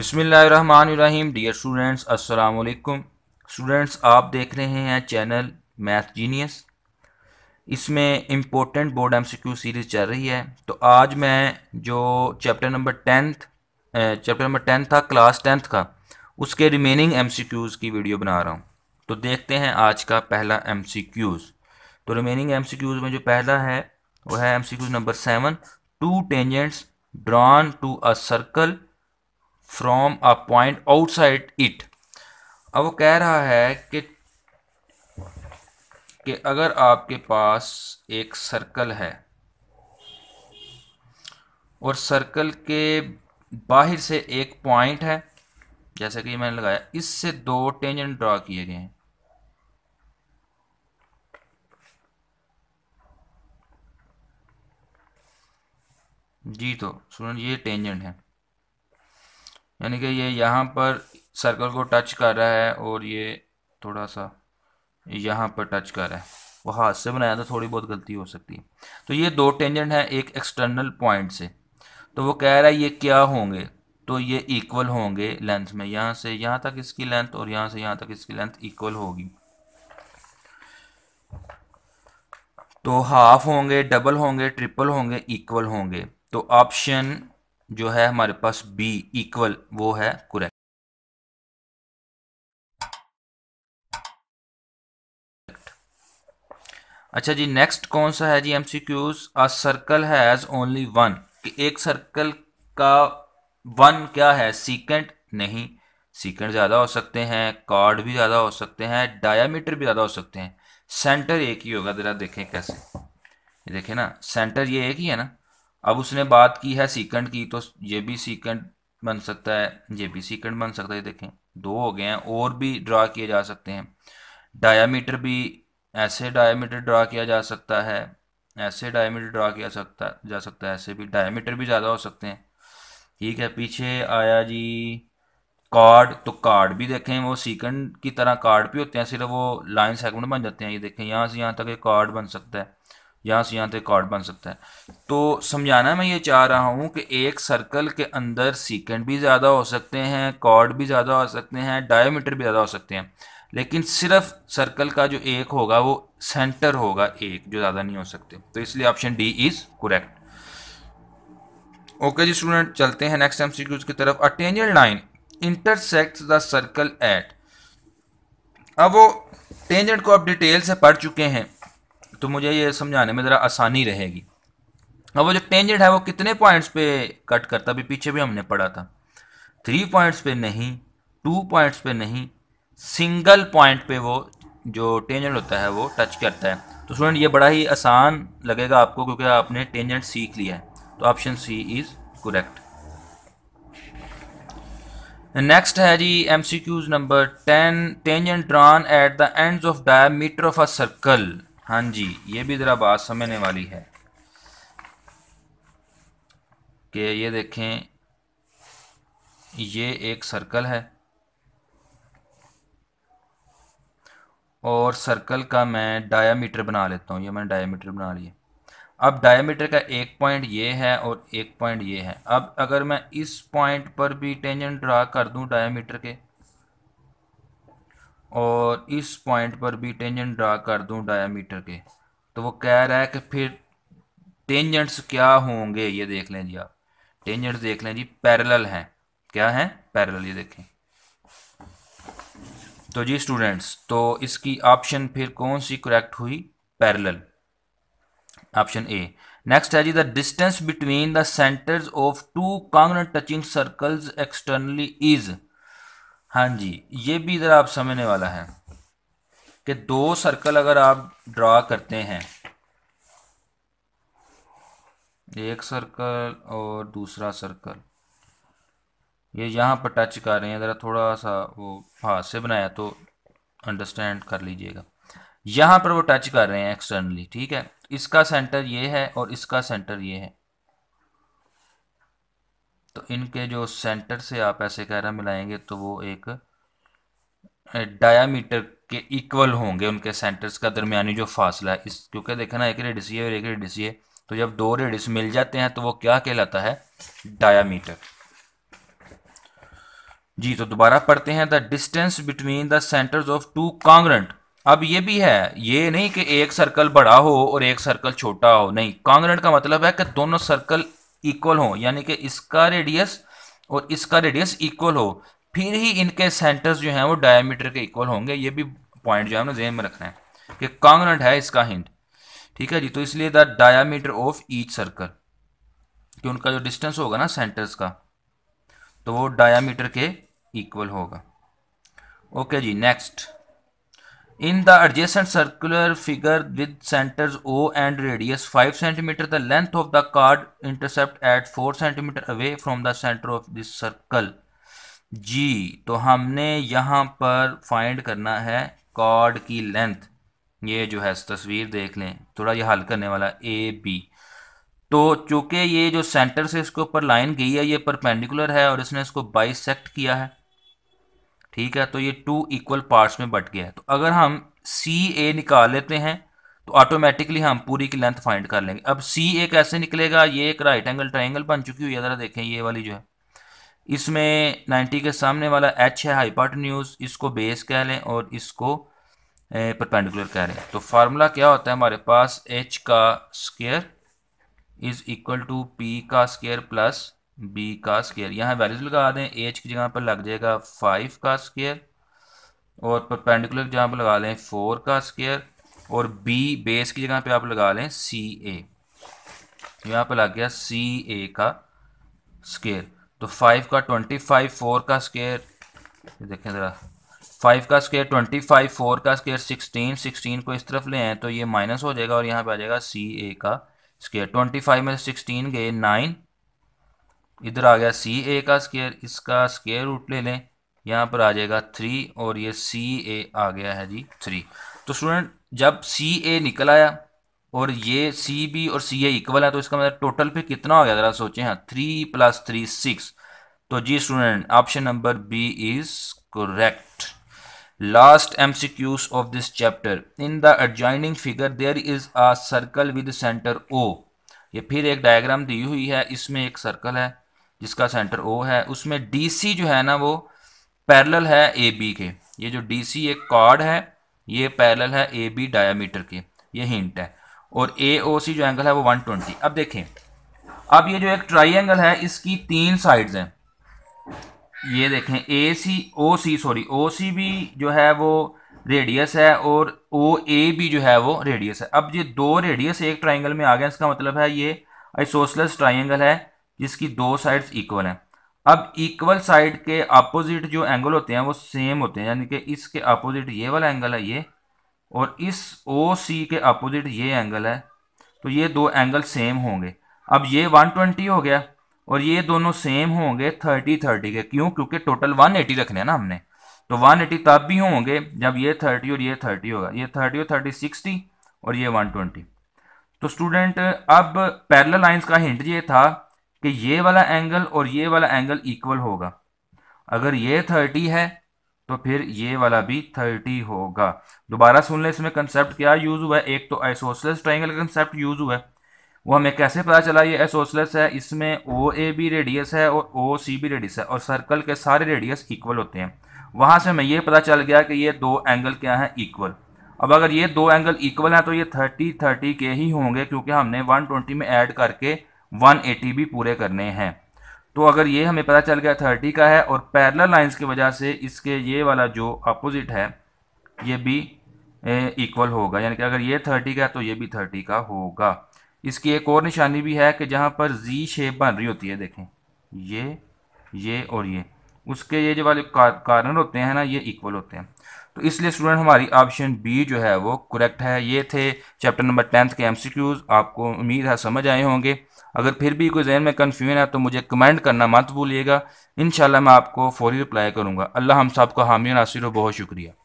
बिसमीम dear students अस्सलाम वालेकुम स्टूडेंट्स आप देख रहे हैं चैनल मैथ जीनियस इसमें इम्पोर्टेंट बोर्ड एम सीरीज़ चल रही है तो आज मैं जो chapter number tenth chapter number tenth था क्लास टेंथ का उसके रिमेनिंग एम की वीडियो बना रहा हूँ तो देखते हैं आज का पहला एम तो रिमेनिंग एम में जो पहला है वो है M number seven two tangents drawn to a circle from a point outside it अब वो कह रहा है कि कि अगर आपके पास एक सर्कल है और सर्कल के बाहर से एक पॉइंट है जैसा कि मैंने लगाया इससे दो टेंजेंट ड्रा किए गए हैं जी तो सुन ये टेंजेंट है यानी कि ये यहाँ पर सर्कल को टच कर रहा है और ये थोड़ा सा यहाँ पर टच कर रहा है वो हाथ से बनाया था तो थोड़ी बहुत गलती हो सकती है तो ये दो टेंजेंट हैं एक एक्सटर्नल पॉइंट से तो वो कह रहा है ये क्या होंगे तो ये इक्वल होंगे लेंथ में यहाँ से यहाँ तक इसकी लेंथ और यहाँ से यहाँ तक इसकी लेंथ इक्वल होगी तो हाफ होंगे डबल होंगे ट्रिपल होंगे इक्वल होंगे तो ऑप्शन जो है हमारे पास बी इक्वल वो है कुरेक्ट अच्छा जी नेक्स्ट कौन सा है जी M C Qs a circle has only one कि एक सर्कल का वन क्या है सीकेंट नहीं सीकेंट ज़्यादा हो सकते हैं कार्ड भी ज़्यादा हो सकते हैं डायामीटर भी ज़्यादा हो सकते हैं सेंटर एक ही होगा ज़रा देखें कैसे देखें ना सेंटर ये एक ही है ना अब उसने बात की है सीकेंड की तो ये भी सीकेंड बन सकता है ये भी सीकेंड बन सकता है देखें दो हो गए हैं और भी ड्रा किए जा सकते हैं डायामीटर भी ऐसे डायामीटर ड्रा किया जा सकता है ऐसे डायामीटर ड्रा किया सकता जा सकता है ऐसे भी डायामीटर भी ज़्यादा हो सकते हैं ठीक है पीछे आया जी कार्ड तो कार्ड भी देखें वो सीकेंड की तरह कार्ड भी होते हैं सिर्फ वो लाइन सेगमेंट बन जाते हैं ये देखें यहाँ से यहाँ तक ये कार्ड बन सकता है यहाँ से यहाँ तक कॉर्ड बन सकता है तो समझाना मैं ये चाह रहा हूँ कि एक सर्कल के अंदर सीकेंड भी ज़्यादा हो सकते हैं कॉर्ड भी ज़्यादा हो सकते हैं डायोमीटर भी ज़्यादा हो सकते हैं लेकिन सिर्फ सर्कल का जो एक होगा वो सेंटर होगा एक जो ज़्यादा नहीं हो सकते तो इसलिए option D is correct okay जी स्टूडेंट चलते हैं नेक्स्ट एम की तरफ a line intersect the circle at अब वो टेंजेंट को आप डिटेल से पढ़ चुके हैं तो मुझे ये समझाने में ज़रा आसानी रहेगी अब वो जो टेंजेंट है वो कितने पॉइंट्स पे कट करता अभी पीछे भी हमने पढ़ा था थ्री पॉइंट्स पे नहीं टू पॉइंट्स पे नहीं सिंगल पॉइंट पे वो जो टेंजेंट होता है वो टच करता है तो स्टूडेंट ये बड़ा ही आसान लगेगा आपको क्योंकि आपने टेंजेंट सीख लिया है तो option C is correct next है जी M C Qs number ten tangent drawn at the ends of diameter of a circle हाँ जी ये भी ज़रा बात समझने वाली है कि ये देखें ये एक सर्कल है और सर्कल का मैं डायामीटर बना लेता हूँ ये मैंने डायामीटर बना लिया अब डायामीटर का एक पॉइंट ये है और एक पॉइंट ये है अब अगर मैं इस पॉइंट पर भी टेंजेंट ड्रा कर दूँ डायामीटर के और इस पॉइंट पर भी टेंजेंट ड्रा कर दूं डायमीटर के तो वो कह रहा है कि फिर टेंजेंट्स क्या होंगे ये देख लें जी आप टेंजेंट्स देख लें जी पैरेलल हैं क्या हैं पैरेलल ये देखें तो जी स्टूडेंट्स तो इसकी ऑप्शन फिर कौन सी करेक्ट हुई पैरेलल ऑप्शन ए नेक्स्ट है जी the distance between the centres of two congruent touching circles externally is हाँ जी ये भी इधर आप समझने वाला है कि दो सर्कल अगर आप ड्रा करते हैं एक सर्कल और दूसरा सर्कल ये यहाँ पर टच कर रहे हैं ज़रा थोड़ा सा वो हाथ से बनाया तो अंडरस्टैंड कर लीजिएगा यहाँ पर वो टच कर रहे हैं एक्सटर्नली ठीक है इसका सेंटर ये है और इसका सेंटर ये है तो इनके जो सेंटर से आप ऐसे कह रहा मिलाएंगे तो वो एक डायामीटर के इक्वल होंगे उनके सेंटर्स का दरमियानी जो फासला है इस क्योंकि देखा ना एक रेडिस ये और एक रेडिस ये तो जब दो रेडिस मिल जाते हैं तो वो क्या कहलाता है डायामीटर जी तो दोबारा पढ़ते हैं the distance between the centres of two congruent अब ये भी है ये नहीं कि एक सर्कल बड़ा हो और एक सर्कल छोटा हो नहीं कांग्रेंट का मतलब है कि दोनों सर्कल इक्वल हो यानी कि इसका रेडियस और इसका रेडियस इक्वल हो फिर ही इनके सेंटर्स जो हैं वो डायमीटर के इक्वल होंगे ये भी पॉइंट जो है हमने जेन में रखना है कि कॉन्गनेंट है इसका हिंट ठीक है जी तो इसलिए the diameter of each circle कि उनका जो डिस्टेंस होगा ना सेंटर्स का तो वो डायामीटर के इक्वल होगा ओके जी next in the adjacent circular figure with centre O and radius five centimetre the length of the chord intercept at four centimetre away from the centre of this circle जी तो हमने यहाँ पर find करना है card की length ये जो है तस्वीर देख लें थोड़ा ये हल करने वाला ए बी तो चूंकि ये जो सेंटर से इसके ऊपर लाइन गई है ये परपेंडिकुलर है और इसने इसको बाइसेकट किया है ठीक है तो ये टू इक्वल पार्ट्स में बट गया है तो अगर हम सी ए निकाल लेते हैं तो ऑटोमेटिकली हम पूरी की लेंथ फाइंड कर लेंगे अब सी ए कैसे निकलेगा ये एक राइट एंगल ट्राइंगल बन चुकी हुई है ज़रा देखें ये वाली जो है इसमें नाइन्टी के सामने वाला एच है हाइपाटन्यूज इसको बेस कह लें और इसको परपेंडिकुलर कह लें तो फार्मूला क्या होता है हमारे पास एच का square is equal to P का स्केयर प्लस बी का स्केयर यहाँ वैल्यूज लगा दें एच की जगह पर लग जाएगा फाइव का स्केयर और परपेंडिकुलर जहाँ पर लगा लें फोर का स्केयर और बी बेस की जगह पे आप लगा लें सी ए तो यहाँ पर लग गया सी ए का स्केयर तो फाइव का ट्वेंटी फाइव फोर का स्केयर देखें ज़रा फाइव का स्केयर ट्वेंटी फाइव फोर का स्केयर सिक्सटीन सिक्सटीन को इस तरफ ले आए तो ये माइनस हो जाएगा और यहाँ पे आ जाएगा सी ए का स्केयर ट्वेंटी फाइव में सिक्सटीन गए नाइन इधर आ गया सी ए का स्केयर इसका स्केयर रूट ले लें यहाँ पर आ जाएगा थ्री और ये सी ए आ गया है जी थ्री तो स्टूडेंट जब सी ए निकल आया और ये सी बी और सी ए इक्वल है तो इसका मतलब टोटल पे कितना हो गया ज़रा सोचें हाँ थ्री प्लस थ्री सिक्स तो जी student option number B is correct last mcqs of this chapter in the adjoining figure there is a circle with centre O ये फिर एक डायग्राम दी हुई है इसमें एक सर्कल है जिसका सेंटर ओ है उसमें डीसी जो है ना वो पैरेलल है ए बी के ये जो डीसी एक कॉर्ड है ये पैरेलल है ए बी डायामीटर के ये हिंट है और ए ओ सी जो एंगल है वो 120 अब देखें अब ये जो एक ट्राइंगल है इसकी तीन साइड्स हैं ये देखें ए सी ओ सी सॉरी ओ सी भी जो है वो रेडियस है और ओ ए भी जो है वो रेडियस है अब ये दो रेडियस एक ट्राइंगल में आ गया इसका मतलब है ये आइसोसलस ट्राइंगल है जिसकी दो साइड्स इक्वल हैं अब इक्वल साइड के अपोजिट जो एंगल होते हैं वो सेम होते हैं यानी कि इसके अपोजिट ये वाला एंगल है ये और इस ओ सी के अपोजिट ये एंगल है तो ये दो एंगल सेम होंगे अब ये 120 हो गया और ये दोनों सेम होंगे 30 30 के क्यों क्योंकि टोटल 180 रखने हैं ना हमने तो 180 तब भी होंगे जब ये 30 और ये 30 होगा ये 30 और 30 60 और ये 120 तो स्टूडेंट अब पैरेलल लाइंस का हिंट ये था कि ये वाला एंगल और ये वाला एंगल इक्वल होगा अगर ये थर्टी है तो फिर ये वाला भी थर्टी होगा दोबारा सुन ले इसमें कंसेप्ट क्या यूज़ हुआ है एक तो आइसोसलेस ट्राइंगल का कंसेप्ट यूज़ हुआ है वो हमें कैसे पता चला ये एसोसलेस है इसमें ओ ए भी रेडियस है और ओ सी भी रेडियस है और सर्कल के सारे रेडियस इक्वल होते हैं वहाँ से हमें ये पता चल गया कि ये दो एंगल क्या है इक्वल अब अगर ये दो एंगल इक्वल हैं तो ये थर्टी थर्टी के ही होंगे क्योंकि हमने वन ट्वेंटी में ऐड करके एटी भी पूरे करने हैं तो अगर ये हमें पता चल गया थर्टी का है और पैरल लाइन्स की वजह से इसके ये वाला जो अपोजिट है ये भी इक्वल होगा यानी कि अगर ये थर्टी का है तो ये भी थर्टी का होगा इसकी एक और निशानी भी है कि जहाँ पर जी शेप बन रही होती है देखें ये ये और ये उसके ये जो वाले कारण होते हैं ना ये इक्वल होते हैं तो इसलिए स्टूडेंट हमारी ऑप्शन बी जो है वो करेक्ट है ये थे चैप्टर नंबर टेंथ के एम आपको उम्मीद है समझ आए होंगे अगर फिर भी कोई जहन में कन्फ्यूजन है तो मुझे कमेंट करना मत भूलिएगा इन मैं आपको फौरी रिप्लाई करूँगा अल्लाह हम सबका हामी नासिर हो बहुत शुक्रिया